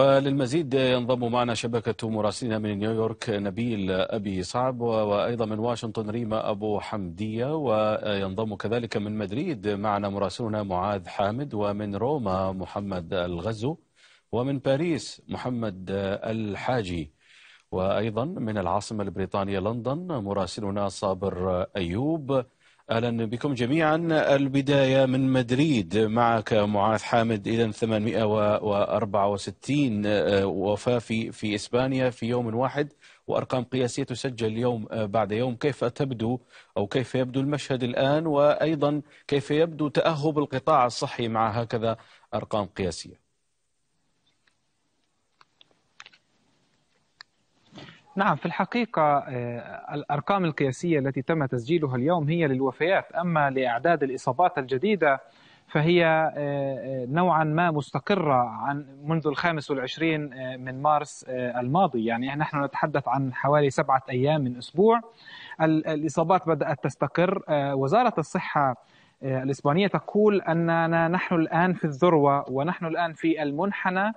وللمزيد ينضم معنا شبكة مراسلنا من نيويورك نبيل أبي صعب وأيضا من واشنطن ريما أبو حمدية وينضم كذلك من مدريد معنا مراسلنا معاذ حامد ومن روما محمد الغزو ومن باريس محمد الحاجي وأيضا من العاصمة البريطانية لندن مراسلنا صابر أيوب اهلا بكم جميعا البدايه من مدريد معك معاذ حامد اذا 864 آه، وفاه في في اسبانيا في يوم واحد وارقام قياسيه تسجل يوم آه، بعد يوم كيف تبدو او كيف يبدو المشهد الان وايضا كيف يبدو تاهب القطاع الصحي مع هكذا ارقام قياسيه نعم في الحقيقة آه، الأرقام القياسية التي تم تسجيلها اليوم هي للوفيات أما لإعداد الإصابات الجديدة فهي آه، آه، نوعا ما مستقرة عن منذ الخامس والعشرين من مارس الماضي يعني نحن نتحدث عن حوالي سبعة أيام من أسبوع الإصابات بدأت تستقر وزارة الصحة الإسبانية تقول أننا نحن الآن في الذروة ونحن الآن في المنحنى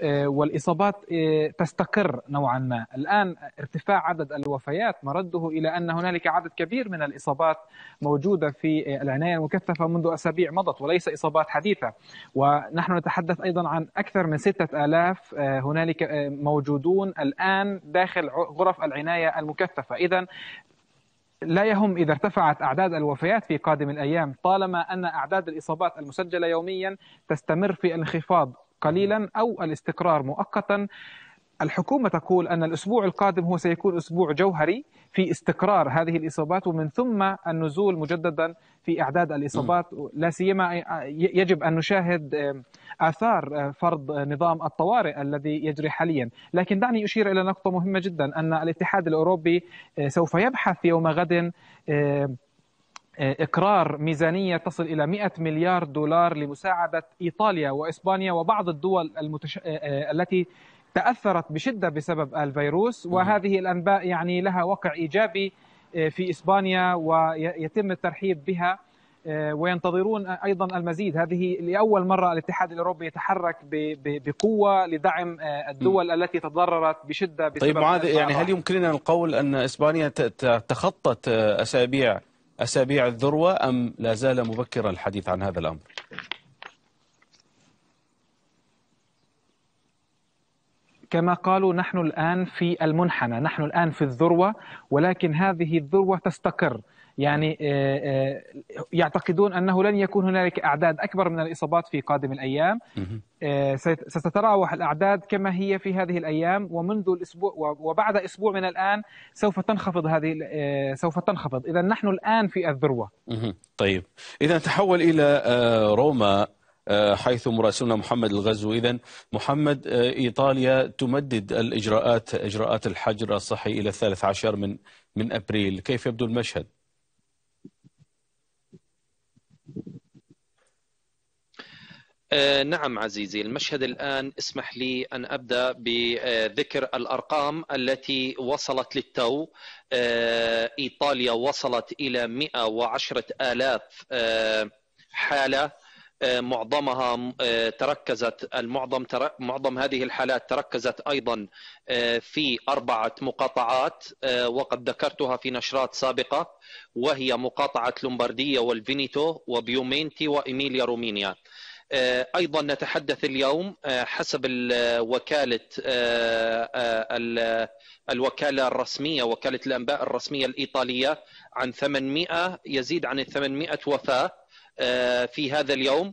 آه، والاصابات آه، تستقر نوعا ما، الان ارتفاع عدد الوفيات مرده الى ان هنالك عدد كبير من الاصابات موجوده في آه، العنايه المكثفه منذ اسابيع مضت وليس اصابات حديثه، ونحن نتحدث ايضا عن اكثر من 6000 هنالك موجودون الان داخل غرف العنايه المكثفه، اذا لا يهم اذا ارتفعت اعداد الوفيات في قادم الايام طالما ان اعداد الاصابات المسجله يوميا تستمر في الانخفاض قليلا أو الاستقرار مؤقتا الحكومة تقول أن الأسبوع القادم هو سيكون أسبوع جوهري في استقرار هذه الإصابات ومن ثم النزول مجددا في إعداد الإصابات لا سيما يجب أن نشاهد آثار فرض نظام الطوارئ الذي يجري حاليا لكن دعني أشير إلى نقطة مهمة جدا أن الاتحاد الأوروبي سوف يبحث يوم غد آه، آه، إقرار ميزانية تصل إلى 100 مليار دولار لمساعدة إيطاليا وإسبانيا وبعض الدول المتش... آه، آه، التي تأثرت بشدة بسبب الفيروس وهذه الأنباء يعني لها وقع إيجابي في إسبانيا ويتم الترحيب بها وينتظرون أيضا المزيد هذه لأول مرة الاتحاد الأوروبي يتحرك بقوة لدعم الدول التي تضررت بشدة طيب، بسبب طيب معاذ يعني هل يمكننا القول أن إسبانيا تخطت أسابيع أسابيع الذروة أم لا زال مبكرا الحديث عن هذا الأمر كما قالوا نحن الآن في المنحنى نحن الآن في الذروة ولكن هذه الذروة تستقر يعني آه، آه، يعتقدون انه لن يكون هنالك اعداد اكبر من الاصابات في قادم الايام آه، ستتراوح الاعداد كما هي في هذه الايام ومنذ الاسبوع وبعد اسبوع من الان سوف تنخفض هذه سوف تنخفض اذا نحن الان في الذروه طيب اذا تحول الى روما حيث مراسلنا محمد الغزو إذا محمد إيطاليا تمدد الإجراءات إجراءات الحجر الصحي إلى الثالث عشر من من أبريل كيف يبدو المشهد؟ آه، نعم عزيزي المشهد الآن اسمح لي أن أبدأ بذكر الأرقام التي وصلت للتو آه، إيطاليا وصلت إلى 110 آلاف آه، حالة آه، معظمها آه، تركزت المعظم معظم هذه الحالات تركزت ايضا آه، في اربعه مقاطعات وقد ذكرتها في نشرات سابقه وهي مقاطعه لومبارديه والفينيتو وبيومينتي وايميليا رومينيا. ايضا نتحدث اليوم حسب وكاله الوكاله الرسميه وكاله الانباء الرسميه الايطاليه عن 800 يزيد عن 800 وفاه آه، في هذا اليوم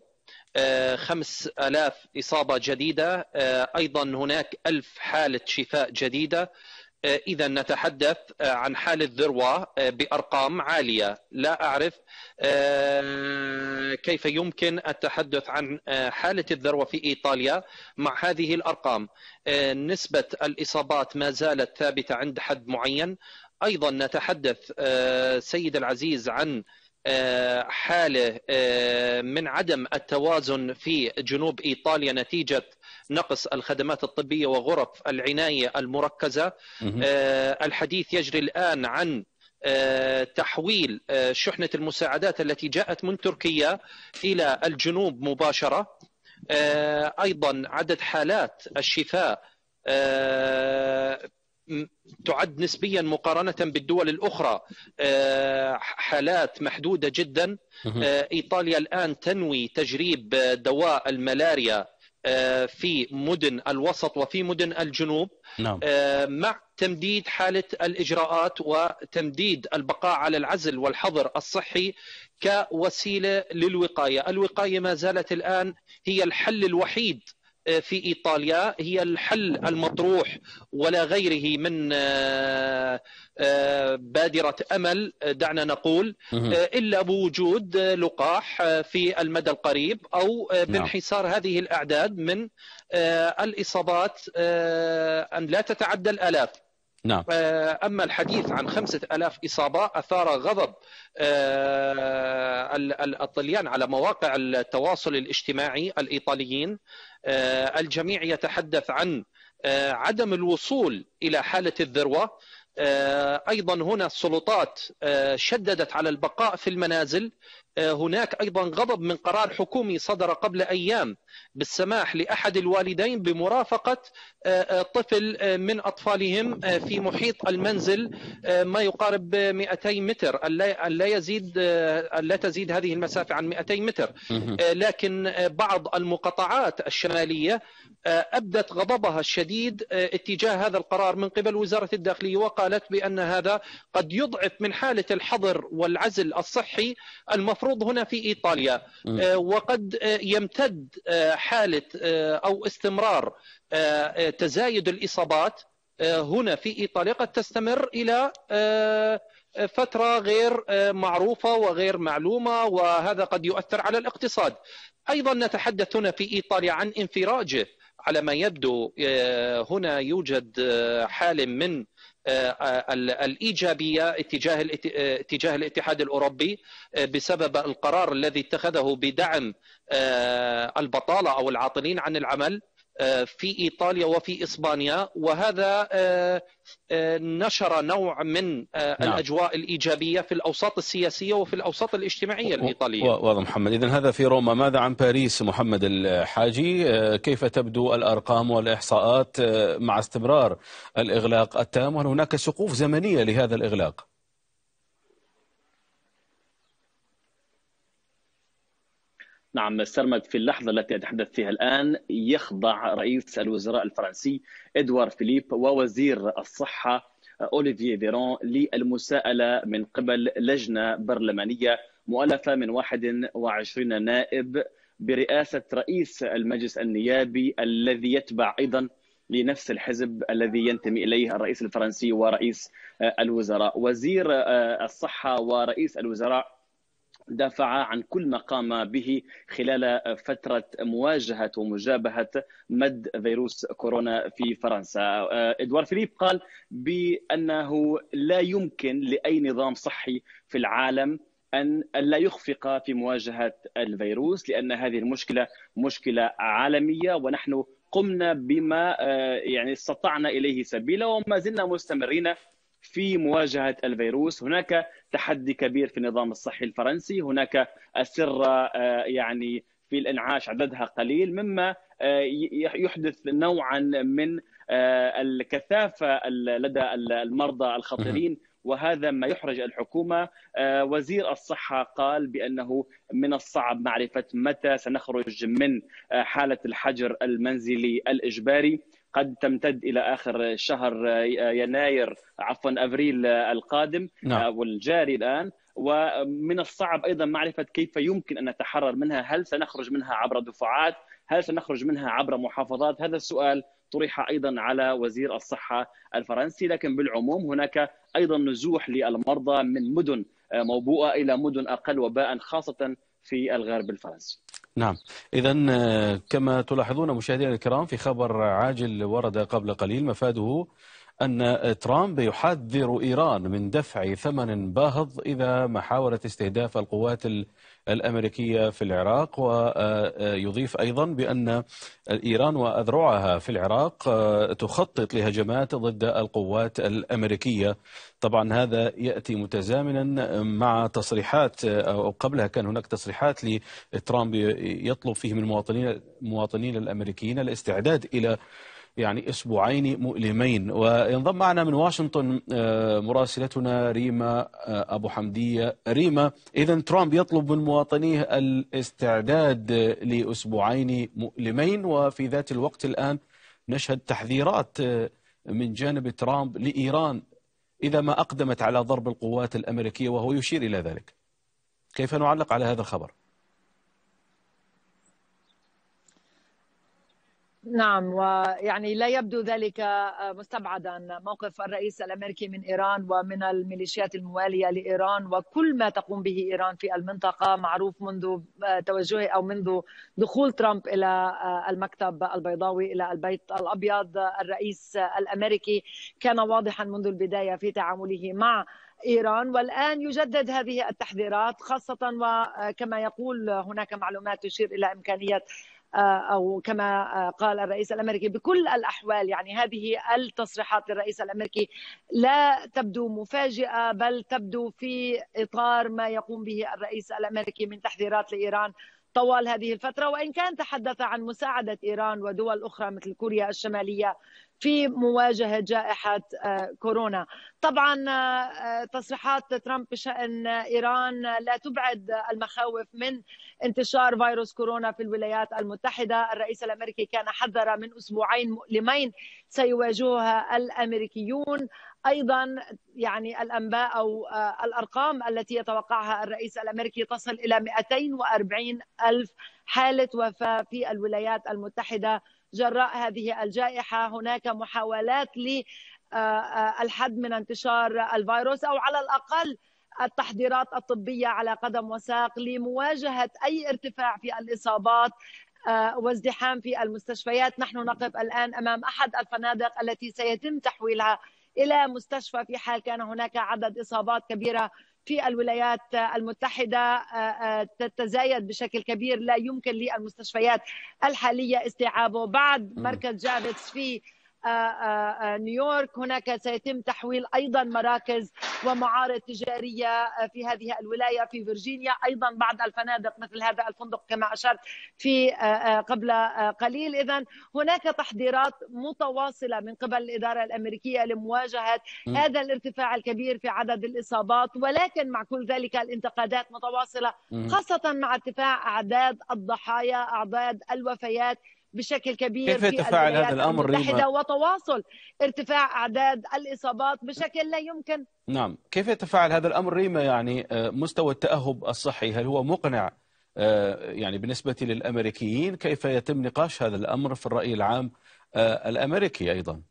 آه، خمس ألاف إصابة جديدة آه، أيضا هناك ألف حالة شفاء جديدة إذا نتحدث عن حالة الذروة بأرقام عالية لا أعرف كيف يمكن التحدث عن حالة الذروة في إيطاليا مع هذه الأرقام نسبة الإصابات ما زالت ثابتة عند حد معين أيضا نتحدث سيد العزيز عن آه، حاله آه، من عدم التوازن في جنوب ايطاليا نتيجه نقص الخدمات الطبيه وغرف العنايه المركزه آه، الحديث يجري الان عن تحويل شحنه المساعدات التي جاءت من تركيا الى الجنوب مباشره ايضا عدد حالات الشفاء تعد نسبيا مقارنة بالدول الأخرى آه، حالات محدودة جدا آه، إيطاليا الآن تنوي تجريب آه، دواء الملاريا في مدن الوسط وفي مدن الجنوب نعم. مع تمديد حالة الإجراءات وتمديد البقاء على العزل والحظر الصحي كوسيلة للوقاية الوقاية ما زالت الآن هي الحل الوحيد آه، في ايطاليا هي الحل المطروح ولا غيره من آه، آه، بادره امل دعنا نقول الا بوجود لقاح في المدى القريب او نعم. بانحسار هذه الاعداد من الاصابات ان لا تتعدى الالاف نعم. أما الحديث عن خمسة ألاف إصابة أثار غضب آه، الطليان على مواقع التواصل الاجتماعي الإيطاليين آه، الجميع يتحدث عن آه، عدم الوصول إلى حالة الذروة ايضا هنا السلطات شددت على البقاء في المنازل آه، هناك ايضا غضب من قرار حكومي صدر قبل ايام بالسماح لاحد الوالدين بمرافقه آه، آه، طفل من اطفالهم في محيط المنزل ما يقارب 200 متر الا يزيد لا تزيد هذه المسافه عن 200 متر لكن بعض المقاطعات الشماليه ابدت غضبها الشديد اتجاه هذا القرار من قبل وزاره الداخليه وقالت بان هذا قد يضعف من حاله الحظر والعزل الصحي المفروض المفروض هنا في ايطاليا آه، وقد آه، يمتد آه، حاله او استمرار تزايد الاصابات هنا في ايطاليا قد تستمر الى فتره غير معروفه وغير معلومه وهذا قد يؤثر على الاقتصاد. ايضا نتحدث هنا في ايطاليا عن انفراجه على ما يبدو هنا يوجد حال من آه، الايجابيه اتجاه آه، اتجاه الاتحاد الاوروبي آه، بسبب القرار الذي اتخذه بدعم البطاله او العاطلين عن العمل آه، في ايطاليا وفي اسبانيا وهذا آه، آه، نشر نوع من نعم. الاجواء الايجابيه في الاوساط السياسيه وفي الاوساط الاجتماعيه الايطاليه. واضح محمد، اذا هذا في روما، ماذا عن باريس محمد الحاجي؟ كيف تبدو الارقام والاحصاءات مع استمرار الاغلاق التام؟ وهل هناك سقوف زمنيه لهذا الاغلاق؟ نعم سرمد في اللحظة التي أتحدث فيها الآن يخضع رئيس الوزراء الفرنسي إدوار فيليب ووزير الصحة أوليفييه فيرون للمساءلة من قبل لجنة برلمانية مؤلفة من 21 نائب برئاسة رئيس المجلس النيابي الذي يتبع أيضا لنفس الحزب الذي ينتمي اليه الرئيس الفرنسي ورئيس الوزراء، وزير آه، الصحه ورئيس الوزراء دافع عن كل ما قام به خلال فترة مواجهة ومجابهة مد فيروس كورونا في فرنسا آه، إدوار فيليب قال بأنه لا يمكن لأي نظام صحي في العالم أن لا يخفق في مواجهة الفيروس لأن هذه المشكلة مشكلة عالمية ونحن قمنا بما آه، يعني استطعنا إليه سبيلا وما زلنا مستمرين في مواجهه الفيروس، هناك تحدي كبير في النظام الصحي الفرنسي، هناك اسره آه، يعني في الانعاش عددها قليل مما آه، يحدث نوعا من آه، الكثافه لدى المرضى الخطيرين وهذا ما يحرج الحكومه وزير الصحه قال بانه من الصعب معرفه متى سنخرج من حاله الحجر المنزلي الاجباري قد تمتد الى اخر شهر آه، يناير عفوا ابريل آه، القادم نعم. آه، والجاري الان ومن الصعب ايضا معرفه كيف يمكن ان نتحرر منها، هل سنخرج منها عبر دفعات؟ هل سنخرج منها عبر محافظات؟ هذا السؤال طرح ايضا على وزير الصحه الفرنسي، لكن بالعموم هناك ايضا نزوح للمرضى من مدن موبوءه الى مدن اقل وباء خاصه في الغرب الفرنسي. نعم إذا آه، كما تلاحظون مشاهدينا الكرام في خبر عاجل ورد قبل قليل مفاده أن ترامب يحذر إيران من دفع ثمن باهظ إذا ما حاولت استهداف القوات الأمريكية في العراق ويضيف أيضا بأن إيران وأذرعها في العراق تخطط لهجمات ضد القوات الأمريكية طبعا هذا يأتي متزامنا مع تصريحات أو قبلها كان هناك تصريحات لترامب يطلب فيه من المواطنين المواطنين الأمريكيين الاستعداد إلى يعني أسبوعين مؤلمين وينضم معنا من واشنطن آه، مراسلتنا ريما آه، أبو حمدية ريما إذا ترامب يطلب من مواطنيه الاستعداد لأسبوعين مؤلمين وفي ذات الوقت الآن نشهد تحذيرات آه، من جانب ترامب لإيران إذا ما أقدمت على ضرب القوات الأمريكية وهو يشير إلى ذلك كيف نعلق على هذا الخبر؟ نعم ويعني لا يبدو ذلك آه، مستبعدا موقف الرئيس الامريكي من ايران ومن الميليشيات المواليه لايران وكل ما تقوم به ايران في المنطقه معروف منذ آه، توجهه او منذ دخول ترامب الى آه، المكتب البيضاوي الى البيت الابيض الرئيس الامريكي كان واضحا منذ البدايه في تعامله مع ايران والان يجدد هذه التحذيرات خاصه وكما يقول هناك معلومات تشير الى امكانيه آه، او كما آه، قال الرئيس الامريكي بكل الاحوال يعني هذه التصريحات للرئيس الامريكي لا تبدو مفاجئه بل تبدو في اطار ما يقوم به الرئيس الامريكي من تحذيرات لايران طوال هذه الفتره وان كان تحدث عن مساعده ايران ودول اخرى مثل كوريا الشماليه في مواجهه جائحه آه، كورونا طبعا آه، تصريحات ترامب بشان آه، ايران لا تبعد المخاوف من انتشار فيروس كورونا في الولايات المتحده الرئيس الامريكي كان حذر من اسبوعين مؤلمين سيواجهها الامريكيون ايضا يعني الانباء او الارقام التي يتوقعها الرئيس الامريكي تصل الى 240 الف حاله وفاه في الولايات المتحده جراء هذه الجائحه هناك محاولات للحد آه، آه، من انتشار الفيروس او على الاقل التحضيرات الطبيه على قدم وساق لمواجهه اي ارتفاع في الاصابات آه، وازدحام في المستشفيات نحن نقف الآن أمام أحد الفنادق التي سيتم تحويلها إلى مستشفى في حال كان هناك عدد إصابات كبيرة في الولايات المتحدة آه، آه، تتزايد بشكل كبير لا يمكن للمستشفيات الحالية استيعابه بعد مركز جابتس في آه، آه، آه، نيويورك هناك سيتم تحويل أيضا مراكز ومعارض تجارية في هذه الولاية في فيرجينيا أيضا بعض الفنادق مثل هذا الفندق كما أشرت في قبل قليل إذا هناك تحضيرات متواصلة من قبل الإدارة الأمريكية لمواجهة هذا الارتفاع الكبير في عدد الإصابات ولكن مع كل ذلك الانتقادات متواصلة خاصة مع ارتفاع أعداد الضحايا أعداد الوفيات بشكل كبير كيف يتفاعل هذا الامر ريما؟ وتواصل ارتفاع اعداد الاصابات بشكل لا يمكن نعم كيف يتفاعل هذا الامر ريما يعني آه، مستوى التاهب الصحي هل هو مقنع آه، يعني بالنسبه للامريكيين كيف يتم نقاش هذا الامر في الراي العام آه، الامريكي ايضا؟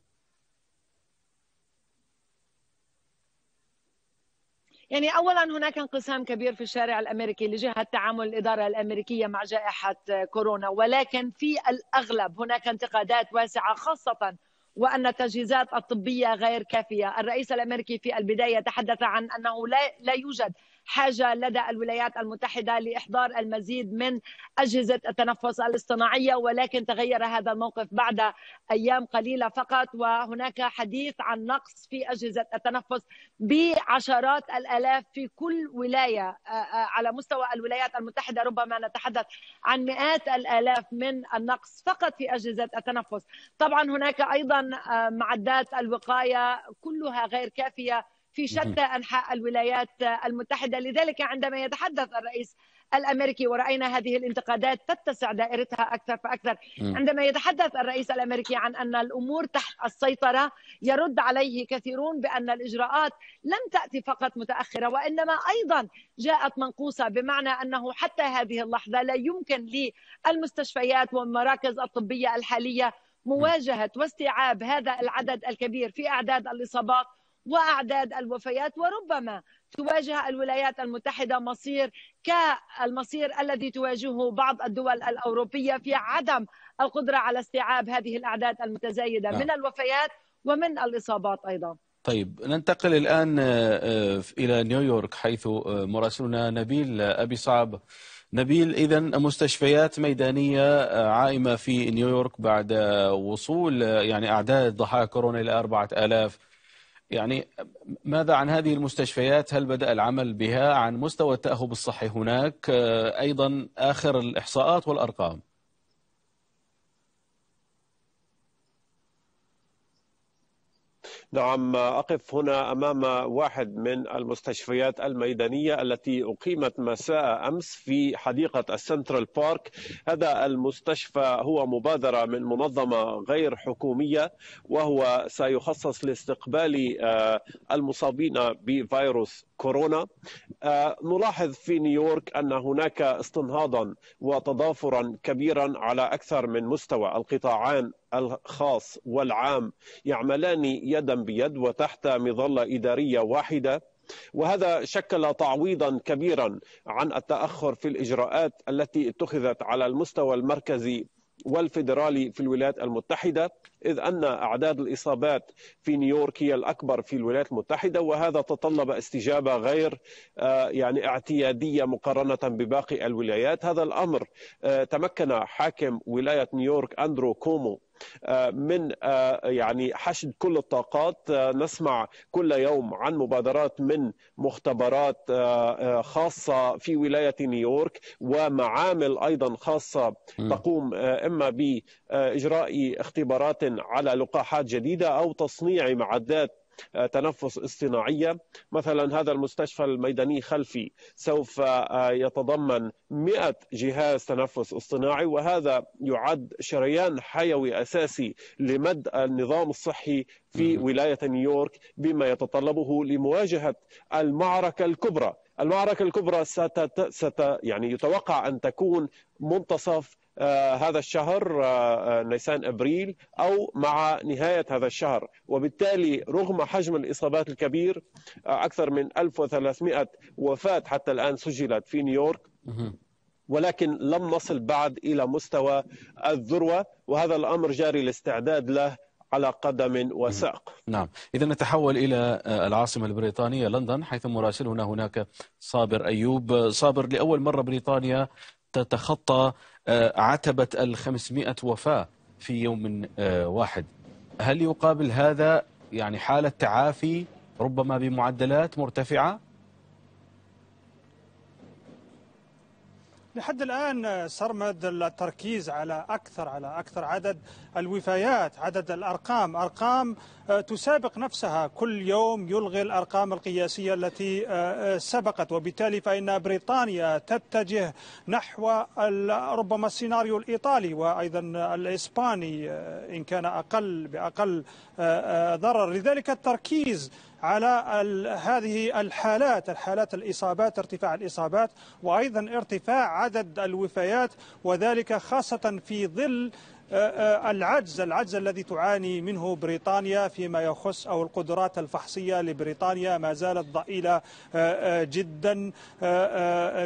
يعني اولا هناك انقسام كبير في الشارع الامريكي لجهه تعامل الاداره الامريكيه مع جائحه كورونا ولكن في الاغلب هناك انتقادات واسعه خاصه وان التجهيزات الطبيه غير كافيه، الرئيس الامريكي في البدايه تحدث عن انه لا لا يوجد حاجه لدى الولايات المتحده لاحضار المزيد من اجهزه التنفس الاصطناعيه ولكن تغير هذا الموقف بعد ايام قليله فقط وهناك حديث عن نقص في اجهزه التنفس بعشرات الالاف في كل ولايه آه، آه، على مستوى الولايات المتحده ربما نتحدث عن مئات الالاف من النقص فقط في اجهزه التنفس طبعا هناك ايضا آه، معدات الوقايه كلها غير كافيه في شتى انحاء الولايات المتحده لذلك عندما يتحدث الرئيس الامريكي وراينا هذه الانتقادات تتسع دائرتها اكثر فاكثر عندما يتحدث الرئيس الامريكي عن ان الامور تحت السيطره يرد عليه كثيرون بان الاجراءات لم تاتي فقط متاخره وانما ايضا جاءت منقوصه بمعنى انه حتى هذه اللحظه لا يمكن للمستشفيات والمراكز الطبيه الحاليه مواجهه واستيعاب هذا العدد الكبير في اعداد الاصابات واعداد الوفيات وربما تواجه الولايات المتحده مصير كالمصير الذي تواجهه بعض الدول الاوروبيه في عدم القدره على استيعاب هذه الاعداد المتزايده نعم. من الوفيات ومن الاصابات ايضا. طيب ننتقل الان آه، آه، الى نيويورك حيث آه، مراسلنا نبيل ابي صعب نبيل اذا مستشفيات ميدانيه عائمه في نيويورك بعد وصول يعني اعداد ضحايا كورونا الى 4000 يعني ماذا عن هذه المستشفيات هل بدأ العمل بها عن مستوى التأهب الصحي هناك آه، أيضا آخر الإحصاءات والأرقام نعم أقف هنا أمام واحد من المستشفيات الميدانية التي أقيمت مساء أمس في حديقة السنترال بارك هذا المستشفى هو مبادرة من منظمة غير حكومية وهو سيخصص لاستقبال آه، المصابين بفيروس كورونا آه، نلاحظ في نيويورك أن هناك استنهاضا وتضافرا كبيرا على أكثر من مستوى القطاعان الخاص والعام يعملان يدا بيد وتحت مظله اداريه واحده وهذا شكل تعويضا كبيرا عن التاخر في الاجراءات التي اتخذت على المستوى المركزي والفيدرالي في الولايات المتحده اذ ان اعداد الاصابات في نيويورك هي الاكبر في الولايات المتحده وهذا تطلب استجابه غير آه، يعني اعتياديه مقارنه بباقي الولايات هذا الامر آه، تمكن حاكم ولايه نيويورك اندرو كومو آه، من آه، يعني حشد كل الطاقات آه، نسمع كل يوم عن مبادرات من مختبرات خاصة في ولاية نيويورك ومعامل أيضا خاصة تقوم إما بإجراء اختبارات على لقاحات جديدة أو تصنيع معدات تنفس اصطناعية مثلا هذا المستشفى الميداني خلفي سوف آه، يتضمن 100 جهاز تنفس اصطناعي وهذا يعد شريان حيوي أساسي لمد النظام الصحي في ولاية نيويورك بما يتطلبه لمواجهة المعركة الكبرى المعركة الكبرى ست, ست يعني يتوقع أن تكون منتصف آه، هذا الشهر آه، آه، نيسان ابريل او مع نهايه هذا الشهر وبالتالي رغم حجم الاصابات الكبير اكثر من 1300 وفاه حتى الان سجلت في نيويورك ولكن لم نصل بعد الى مستوى الذروه وهذا الامر جاري الاستعداد له على قدم وساق نعم إذا نتحول إلى العاصمة البريطانية لندن حيث مراسلنا هناك صابر أيوب صابر لأول مرة بريطانيا تتخطى آه، عتبة الخمسمائة وفاة في يوم آه، واحد هل يقابل هذا يعني حالة تعافي ربما بمعدلات مرتفعة لحد الآن سرمد التركيز على أكثر على أكثر عدد الوفيات عدد الأرقام أرقام آه، تسابق نفسها كل يوم يلغي الأرقام القياسية التي آه، آه، سبقت وبالتالي فإن بريطانيا تتجه نحو ربما السيناريو الإيطالي وأيضا الإسباني إن كان أقل بأقل ضرر لذلك التركيز على هذه الحالات الحالات الإصابات ارتفاع الإصابات وأيضا ارتفاع عدد الوفيات وذلك خاصة في ظل آه، آه، العجز العجز الذي تعاني منه بريطانيا فيما يخص أو القدرات الفحصية لبريطانيا ما زالت ضئيلة آه، جدا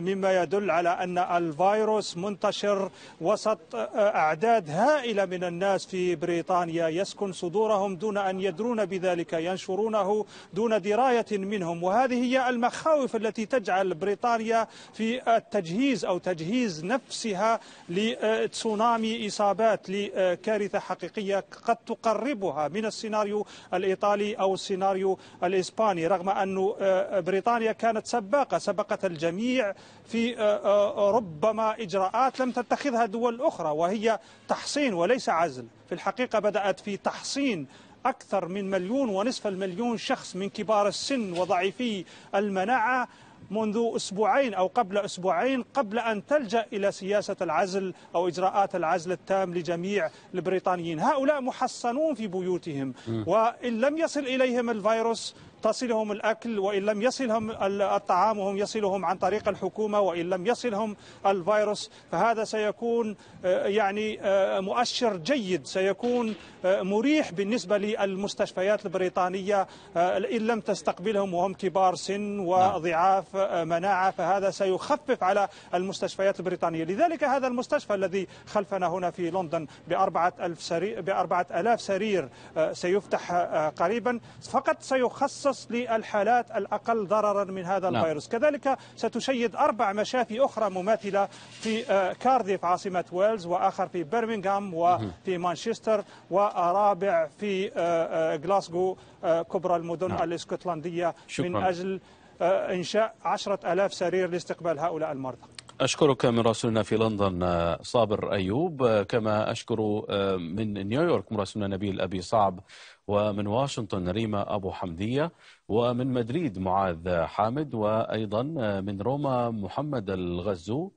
مما يدل على أن الفيروس منتشر وسط أعداد هائلة من الناس في بريطانيا يسكن صدورهم دون أن يدرون بذلك ينشرونه دون دراية منهم وهذه هي المخاوف التي تجعل بريطانيا في التجهيز أو تجهيز نفسها لتسونامي إصابات لكارثة حقيقية قد تقربها من السيناريو الإيطالي أو السيناريو الإسباني رغم أن آه، بريطانيا كانت سباقة سبقت الجميع في آه، آه، ربما إجراءات لم تتخذها دول أخرى وهي تحصين وليس عزل في الحقيقة بدأت في تحصين أكثر من مليون ونصف المليون شخص من كبار السن وضعيفي المناعة منذ أسبوعين أو قبل أسبوعين قبل أن تلجأ إلى سياسة العزل أو إجراءات العزل التام لجميع البريطانيين هؤلاء محصنون في بيوتهم وإن لم يصل إليهم الفيروس تصلهم الأكل وإن لم يصلهم الطعام هم يصلهم عن طريق الحكومة وإن لم يصلهم الفيروس فهذا سيكون آه، يعني آه، مؤشر جيد سيكون آه، مريح بالنسبة للمستشفيات البريطانية إن لم تستقبلهم وهم كبار سن وضعاف مناعة فهذا سيخفف على المستشفيات البريطانية لذلك هذا المستشفى الذي خلفنا هنا في لندن بأربعة ألف سرير, بأربعة ألاف سرير سيفتح قريبا فقط سيخصص مخصص للحالات الأقل ضررا من هذا نعم. الفيروس نعم. كذلك ستشيد أربع مشافي أخرى مماثلة في آه، كارديف عاصمة ويلز وآخر في برمنغهام وفي مانشستر ورابع في آه، آه، غلاسكو كبرى المدن نعم. الاسكتلندية شكرا. من أجل إنشاء عشرة ألاف سرير لاستقبال هؤلاء المرضى أشكرك من راسلنا في لندن صابر أيوب كما أشكر آه، من نيويورك مراسلنا نبيل أبي صعب ومن واشنطن ريما أبو حمدية ومن مدريد معاذ حامد وأيضا آه، من روما محمد الغزو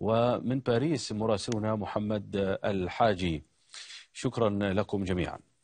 ومن باريس مراسلنا محمد آه، الحاجي شكرا لكم جميعا